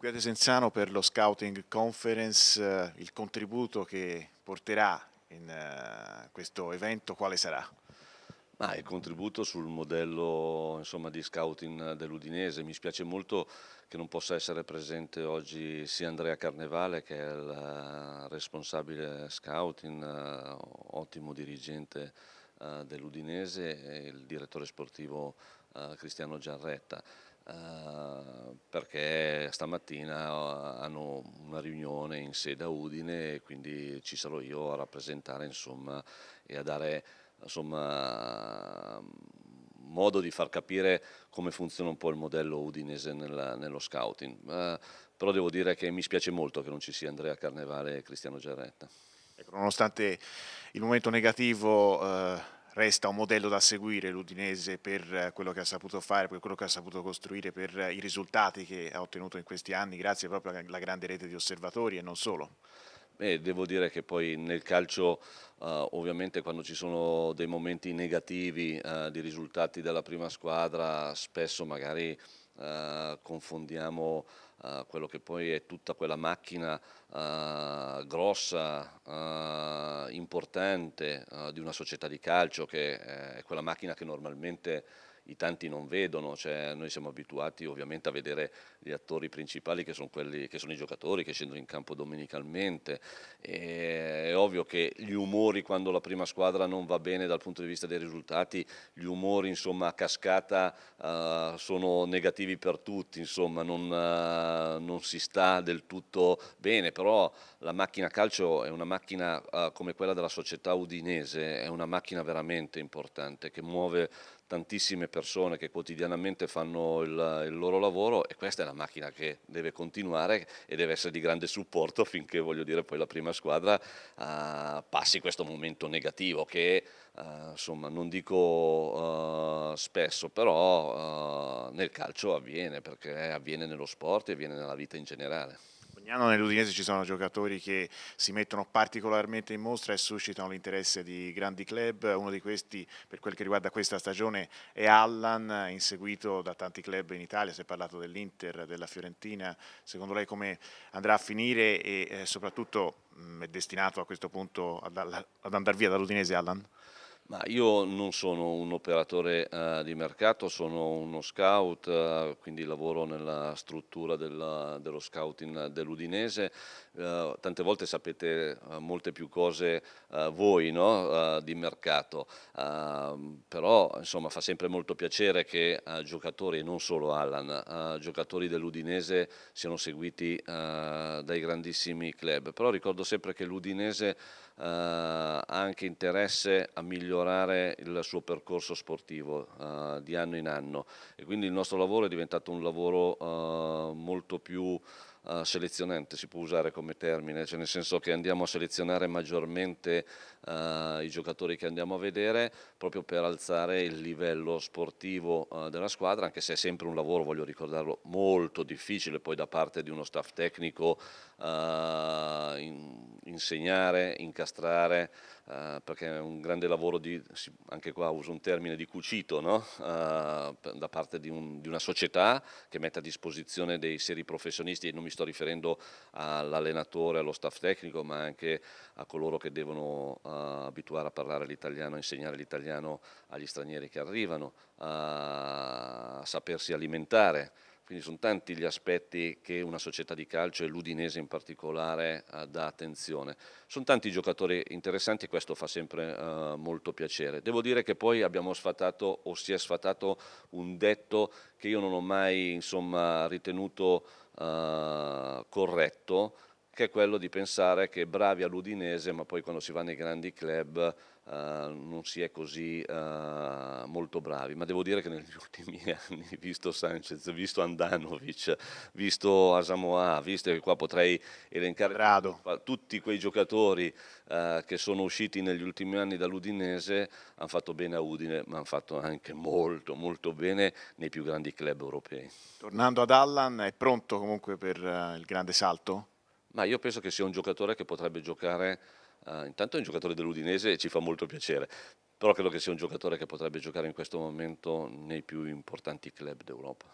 qui a Desenzano per lo Scouting Conference, eh, il contributo che porterà in eh, questo evento quale sarà? Ah, il contributo sul modello insomma, di scouting dell'Udinese, mi spiace molto che non possa essere presente oggi sia Andrea Carnevale che è il eh, responsabile scouting, ottimo dirigente eh, dell'Udinese e il direttore sportivo eh, Cristiano Gianretta eh, perché stamattina hanno una riunione in sede a Udine e quindi ci sarò io a rappresentare insomma, e a dare insomma, modo di far capire come funziona un po' il modello udinese nella, nello scouting. Eh, però devo dire che mi spiace molto che non ci sia Andrea Carnevale e Cristiano Gerretta. Ecco, nonostante il momento negativo eh, resta un modello da seguire l'Udinese per eh, quello che ha saputo fare, per quello che ha saputo costruire, per eh, i risultati che ha ottenuto in questi anni, grazie proprio alla grande rete di osservatori e non solo. Beh, devo dire che poi nel calcio Uh, ovviamente quando ci sono dei momenti negativi uh, di risultati della prima squadra spesso magari eh, confondiamo eh, quello che poi è tutta quella macchina eh, grossa, eh, importante di una società di calcio che è quella macchina che normalmente i tanti non vedono, cioè, noi siamo abituati ovviamente a vedere gli attori principali che sono, quelli, che sono i giocatori che scendono in campo domenicalmente, e è ovvio che gli umori quando la prima squadra non va bene dal punto di vista dei risultati, gli umori insomma a cascata uh, sono negativi per tutti, insomma non, uh, non, si sta del tutto bene, però la macchina calcio è una macchina uh, come quella della società udinese, è una macchina veramente importante che muove tantissime persone che quotidianamente fanno il, il, loro lavoro e questa è la macchina che deve continuare e deve essere di grande supporto finché voglio dire poi la prima squadra uh, passi questo momento negativo che uh, insomma non dico uh, spesso però nel calcio avviene perché avviene nello sport e avviene nella vita in generale. Ogni anno nell'Udinese ci sono giocatori che si mettono particolarmente in mostra e suscitano l'interesse di grandi club. Uno di questi, per quel che riguarda questa stagione, è Allan, inseguito da tanti club in Italia. Si è parlato dell'Inter, della Fiorentina. Secondo lei come andrà a finire e eh, soprattutto mm, è destinato a questo punto ad andare via dall'Udinese Allan? Ma io non sono un operatore eh, di mercato, sono uno scout, eh, quindi lavoro nella struttura della, dello scouting dell'Udinese. Eh, tante volte sapete eh, molte più cose eh, voi no? Eh, di mercato, ehm, però insomma, fa sempre molto piacere che giocatori, e non solo Allan, giocatori dell'Udinese siano seguiti dai grandissimi club. Però ricordo sempre che l'Udinese eh, ha anche interesse a migliorare il suo percorso sportivo eh, di anno in anno e quindi il nostro lavoro è diventato un lavoro eh, molto più selezionante, si può usare come termine, cioè nel senso che andiamo a selezionare maggiormente uh, i giocatori che andiamo a vedere proprio per alzare il livello sportivo uh, della squadra, anche se è sempre un lavoro, voglio ricordarlo, molto difficile poi da parte di uno staff tecnico eh, in, insegnare, incastrare, perché è un grande lavoro di, anche qua uso un termine di cucito, no? da parte di, un, di una società che mette a disposizione dei seri professionisti e non mi mi sto riferendo all'allenatore, allo staff tecnico, ma anche a coloro che devono uh, abituare a parlare l'italiano, insegnare l'italiano agli stranieri che arrivano, uh, a sapersi alimentare. Quindi sono tanti gli aspetti che una società di calcio e l'Udinese in particolare eh, dà attenzione. Sono tanti giocatori interessanti e questo fa sempre uh, molto piacere. Devo dire che poi abbiamo sfatato o si è sfatato un detto che io non ho mai insomma, ritenuto uh, corretto, che è quello di pensare che bravi all'Udinese, ma poi quando si va nei grandi club eh, non si è così eh, molto bravi. Ma devo dire che negli ultimi anni, visto Sanchez, visto Andanovic, visto Asamoa, visto che qua potrei elencare Brado. tutti quei giocatori eh, che sono usciti negli ultimi anni dall'Udinese, hanno fatto bene a Udine, ma hanno fatto anche molto, molto bene nei più grandi club europei. Tornando ad Allan, è pronto comunque per eh, il grande salto? Ma io penso che sia un giocatore che potrebbe giocare, uh, intanto è un giocatore dell'Udinese e ci fa molto piacere, però credo che sia un giocatore che potrebbe giocare in questo momento nei più importanti club d'Europa.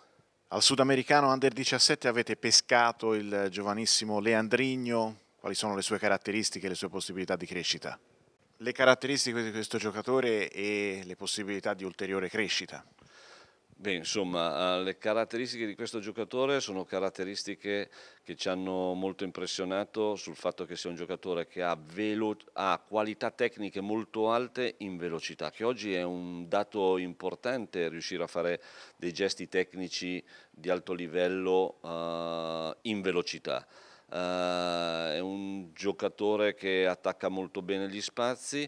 Al sudamericano Under 17 avete pescato il giovanissimo Leandrigno, quali sono le sue caratteristiche e le sue possibilità di crescita? Le caratteristiche di questo giocatore e le possibilità di ulteriore crescita? Beh, insomma, eh, le caratteristiche di questo giocatore sono caratteristiche che ci hanno molto impressionato sul fatto che sia un giocatore che ha, ha, qualità tecniche molto alte in velocità, che oggi è un dato importante riuscire a fare dei gesti tecnici di alto livello uh, in velocità. Uh, è un giocatore che attacca molto bene gli spazi,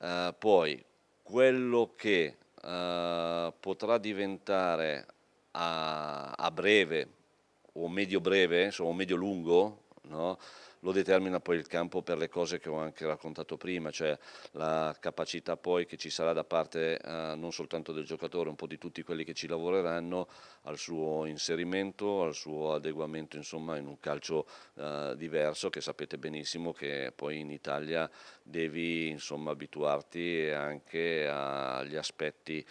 uh, poi quello che eh, potrà diventare a, a, breve o medio breve, insomma, medio lungo, no? lo determina poi il campo per le cose che ho anche raccontato prima, cioè la capacità poi che ci sarà da parte eh, non soltanto del giocatore, un po' di tutti quelli che ci lavoreranno, al suo inserimento, al suo adeguamento insomma in un calcio eh, diverso che sapete benissimo che poi in Italia devi insomma abituarti anche agli aspetti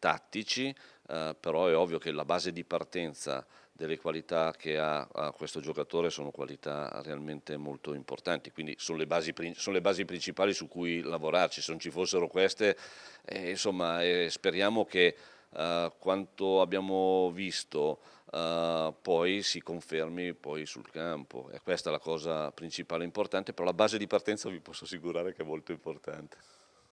tattici, eh, però è ovvio che la base di partenza delle qualità che ha, questo giocatore sono qualità realmente molto importanti, quindi sono le basi, sono le basi principali su cui lavorarci, se non ci fossero queste, eh, insomma, eh, speriamo che eh, quanto abbiamo visto Uh, poi si confermi poi sul campo. E questa è la cosa principale importante, però la base di partenza vi posso assicurare che è molto importante.